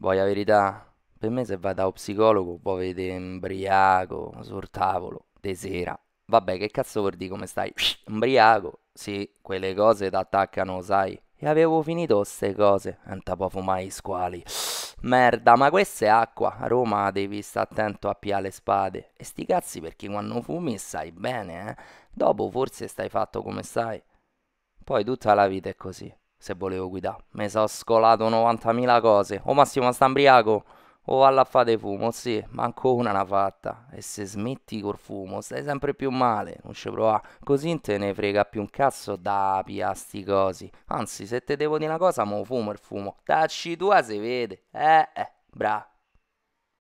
Vuoi la verità? Per me se vai da psicologo può vedere imbriaco sul tavolo, di sera. Vabbè, che cazzo vuol dire come stai? Imbriaco? Sì, quelle cose ti attaccano, sai. E avevo finito queste cose, non ti può fumare i squali. Merda, ma questa è acqua. A Roma devi stare attento a piare le spade. E sti cazzi perché quando fumi sai bene, eh. Dopo forse stai fatto come stai. Poi tutta la vita è così se volevo guidare. Mi sono scolato 90.000 cose. O Massimo sta imbriaco, o alla a fate fumo, sì, manco una n'ha fatta. E se smetti col fumo, stai sempre più male, non ci provare. Così non te ne frega più un cazzo da piasti cosi. Anzi, se te devo dire una cosa, mo fumo il fumo. Tacci tua si vede. Eh, eh, bravo.